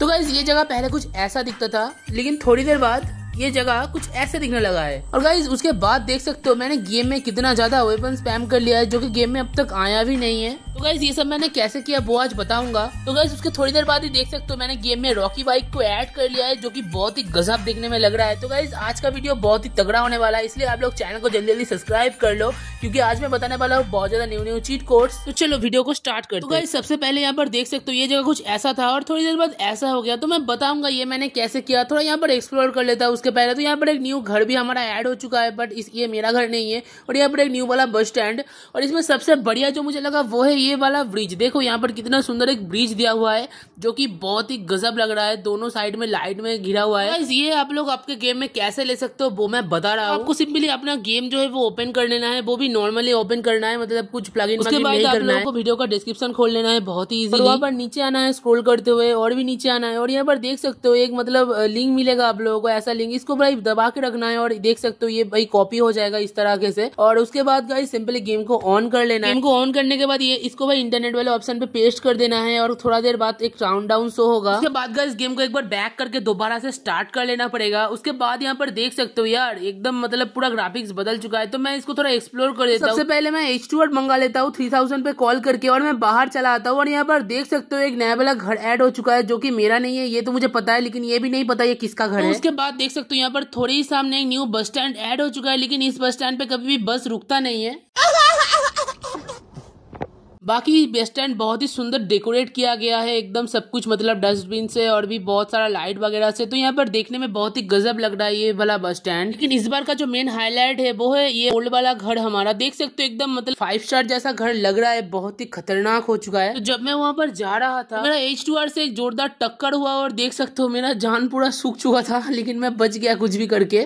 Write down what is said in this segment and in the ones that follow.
तो गाइज ये जगह पहले कुछ ऐसा दिखता था लेकिन थोड़ी देर बाद ये जगह कुछ ऐसे दिखने लगा है और गाइज उसके बाद देख सकते हो मैंने गेम में कितना ज्यादा वेपन स्पैम कर लिया है जो की गेम में अब तक आया भी नहीं है तो गाइज ये सब मैंने कैसे किया वो आज बताऊंगा तो गाइज उसके थोड़ी देर बाद ही देख सकते हो मैंने गेम में रॉकी बाइक को ऐड कर लिया है जो कि बहुत ही गजब देखने में लग रहा है तो गाइज आज का वीडियो बहुत ही तगड़ा होने वाला है इसलिए आप लोग चैनल को जल्दी जल्दी सब्सक्राइब कर लो क्योंकि आज मैं बताने वाला हूँ बहुत ज्यादा न्यू न्यू चीट कोर्स तो चलो वीडियो को स्टार्ट कर तो गाइज सबसे पहले यहाँ पर देख सकते हो ये जगह कुछ ऐसा था और थोड़ी देर बाद ऐसा हो गया तो मैं बताऊंगा ये मैंने कैसे किया थोड़ा यहाँ पर एक्सप्लोर कर लेता उसके उसके पहले तो यहाँ पर एक न्यू घर भी हमारा ऐड हो चुका है बट ये मेरा घर नहीं है और यहाँ पर एक न्यू वाला बस स्टैंड और इसमें सबसे बढ़िया जो मुझे लगा वो है ये वाला ब्रिज देखो यहाँ पर कितना सुंदर एक ब्रिज दिया हुआ है जो कि बहुत ही गजब लग रहा है दोनों साइड में लाइट में घिरा हुआ है ये आप लोग आपके गेम में कैसे ले सकते हो वो मैं बता रहा हूँ आपको सिंपली अपना गेम जो है वो ओपन कर लेना है वो भी नॉर्मली ओपन करना है मतलब कुछ प्लग इन आपको वीडियो का डिस्क्रिप्शन खोल लेना है बहुत ही इजी वहाँ पर नीचे आना है स्क्रोल करते हुए और भी नीचे आना है और यहाँ पर देख सकते हो एक मतलब लिंक मिलेगा आप लोगों को ऐसा लिंक इसको भाई दबा के रखना है और देख सकते हो ये भाई कॉपी हो जाएगा इस तरह के से और उसके बाद गाइस सिंपली गेम को ऑन कर लेना है गेम को ऑन करने के बाद ये इसको भाई इंटरनेट वाले ऑप्शन पे पेस्ट कर देना है और थोड़ा देर बाद एक राउंड डाउन शो होगा उसके बाद गाइस गेम को एक बार बैक करके दोबारा से स्टार्ट कर लेना पड़ेगा उसके बाद यहाँ पर देख सकते हो यार एकदम मतलब पूरा ग्राफिक्स बदल चुका है तो मैं इसको थोड़ा एक्सप्लोर कर देता हूँ सबसे पहले मैं एच मंगा लेता हूँ थ्री पे कॉल करके और मैं बाहर चला आता हूँ और यहाँ पर देख सकते हो एक नया वाला घर एड हो चुका है जो की मेरा नहीं है ये तो मुझे पता है लेकिन ये भी नहीं पता ये किसका घर तो है उसके बाद देख सकते सकते हो यहाँ पर थोड़े ही सामने एक न्यू बस स्टैंड ऐड हो चुका है लेकिन इस बस स्टैंड पे कभी भी बस रुकता नहीं है बाकी बस स्टैंड बहुत ही सुंदर डेकोरेट किया गया है एकदम सब कुछ मतलब डस्टबिन से और भी बहुत सारा लाइट वगैरह से तो यहाँ पर देखने में बहुत ही गजब लग रहा है ये वाला बस स्टैंड लेकिन इस बार का जो मेन हाईलाइट है वो है ये ओल्ड वाला घर हमारा देख सकते हो एकदम मतलब फाइव स्टार जैसा घर लग रहा है बहुत ही खतरनाक हो चुका है तो जब मैं वहाँ पर जा रहा था मेरा एच टू आर से एक जोरदार टक्कर हुआ और देख सकते हो मेरा जान पूरा सूख चुका था लेकिन मैं बच गया कुछ भी करके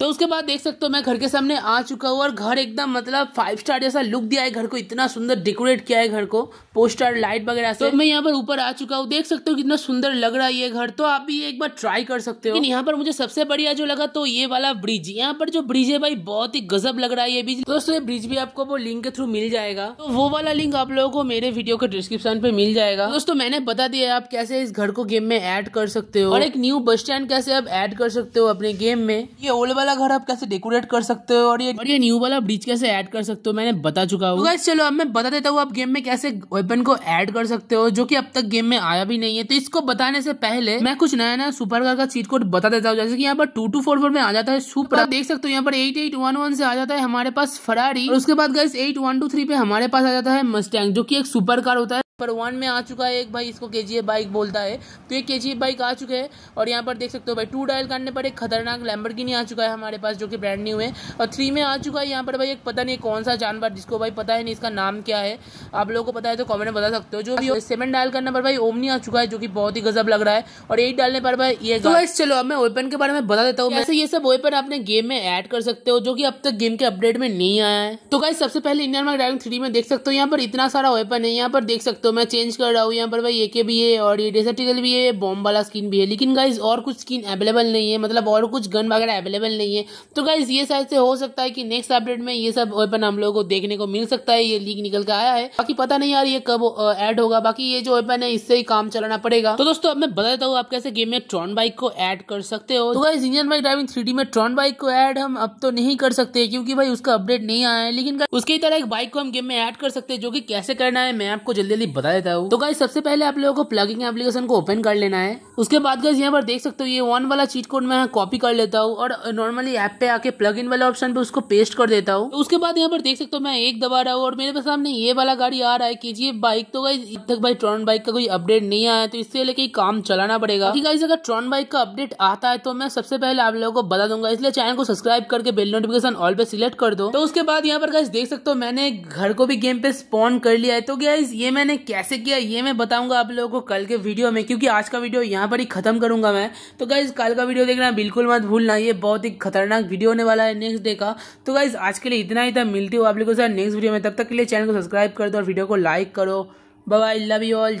तो उसके बाद देख सकते हो मैं घर के सामने आ चुका हूँ और घर एकदम मतलब फाइव स्टार जैसा लुक दिया है घर को इतना सुंदर डेकोरेट किया है घर को पोस्टर लाइट वगैरह से तो मैं यहाँ पर ऊपर आ चुका हूँ देख सकते हो कितना सुंदर लग रहा है ये घर तो आप भी एक बार ट्राई कर सकते हो यहाँ पर मुझे सबसे बढ़िया जो लगा तो ये वाला ब्रिज यहाँ पर जो ब्रिज है भाई बहुत ही गजब लग रहा है ये ब्रिज दोस्तों ये ब्रिज भी आपको वो लिंक के थ्रू मिल जाएगा तो वो वाला लिंक आप लोगों को मेरे वीडियो के डिस्क्रिप्शन पे मिल जाएगा दोस्तों मैंने बता दिया आप कैसे इस घर को गेम में एड कर सकते हो और एक न्यू बस स्टैंड कैसे आप एड कर सकते हो अपने गेम में ये ओल्ड वाला घर आप कैसे डेकोरेट कर सकते हो और ये और ये न्यू वाला ब्रिज कैसे ऐड कर सकते हो मैंने बता चुका हूँ तो चलो अब मैं बता देता हूँ आप गेम में कैसे वेपन को ऐड कर सकते हो जो कि अब तक गेम में आया भी नहीं है तो इसको बताने से पहले मैं कुछ नया नया सुपर कार का चीट कोड बता देता हूँ जैसे की यहाँ पर टू टू फोर फोर में आ जाता है सुपर तो देख सकते हो यहाँ पर एट एट वन वन से आ जाता है हमारे पास फरारी और उसके बाद guys eight one two three पे हमारे पास आ जाता है मस्टैंग जो की एक सुपर कार होता है पर वन में आ चुका है एक भाई इसको के बाइक बोलता है तो ये के बाइक आ चुके हैं और यहाँ पर देख सकते हो भाई टू डायल करने पर एक खतरनाक लैम्बर आ चुका है हमारे पास जो कि ब्रांड न्यू है और थ्री में आ चुका है यहाँ पर भाई एक पता नहीं कौन सा जानवर जिसको भाई पता है नहीं इसका नाम क्या है आप लोगों को पता है तो कॉमेंट में बता सकते हो जो भी सेवन डायल करने पर भाई ओमनी आ चुका है जो की बहुत ही गजब लग रहा है और एट डालने पर भाई ये तो चलो अब मैं वेपन के बारे में बता देता हूँ वैसे ये सब वेपन आपने गेम में एड कर सकते हो जो की अब तक गेम के अपडेट में नहीं आया है तो भाई सबसे पहले इंडियन मार्ग डायलिंग थ्री में देख सकते हो यहाँ पर इतना सारा वेपन है यहाँ पर देख सकते हो तो मैं चेंज कर रहा हूँ यहाँ पर भाई ए के भी है और ये डेसर्टिकल भी है बॉम्ब वाला स्किन भी है लेकिन गाइज और कुछ स्किन अवेलेबल नहीं है मतलब और कुछ गन वगैरह अवेलेबल नहीं है तो गाइज ये शायद से हो सकता है कि नेक्स्ट अपडेट में ये सब वेपन हम लोगों को देखने को मिल सकता है ये लीक निकल के आया है बाकी पता नहीं यार ये कब एड होगा बाकी ये जो वेपन है इससे ही काम चलाना पड़ेगा तो दोस्तों अब मैं बता देता हूँ आप कैसे गेम में ट्रॉन बाइक को एड कर सकते हो तो guys engine bike driving three में ट्रॉन बाइक को एड हम अब तो नहीं कर सकते क्योंकि भाई उसका अपडेट नहीं आया है लेकिन उसकी तरह एक बाइक को हम गेम में एड कर सकते हैं जो की कैसे करना है मैं आपको जल्दी जल्दी बता देता हूँ तो गाइज सबसे पहले आप लोगों को प्लगिंग एप्लीकेशन को ओपन कर लेना है उसके बाद गाइज यहाँ पर देख सकते हो ये वन वाला चीट कोड मैं कॉपी कर लेता हूँ और नॉर्मली ऐप पे आके प्लग इन वाले ऑप्शन पे उसको पेस्ट कर देता हूँ तो उसके बाद यहाँ पर देख सकते हो मैं एक दबा रहा हूँ और मेरे सामने ये वाला गाड़ी आ रहा है की बाइक तो गाइज तक भाई ट्रॉन बाइक का कोई अपडेट नहीं आया तो इससे लेके काम चलाना पड़ेगा गाइज अगर ट्रॉन बाइक का अपडेट आता है तो मैं सबसे पहले आप लोगों को बता दूंगा इसलिए चैनल को सब्सक्राइब करके बेल नोटिफिकेशन ऑल पे सिलेक्ट कर दो तो उसके बाद यहाँ पर गाइज देख सकते हो मैंने घर को भी गेम पे स्पॉन कर लिया है तो गाइज ये मैंने कैसे किया ये मैं बताऊंगा आप लोगों को कल के वीडियो में क्योंकि आज का वीडियो यहाँ पर ही खत्म करूंगा मैं तो गाइज कल का वीडियो देखना बिल्कुल मत भूलना ये बहुत ही खतरनाक वीडियो होने वाला है नेक्स्ट डे का तो गाइज आज के लिए इतना ही था मिलती हूँ आप लोगों से नेक्स्ट वीडियो में तब तक के लिए चैनल को सब्सक्राइब कर दो और वीडियो को लाइक करो बाय लव यू ऑल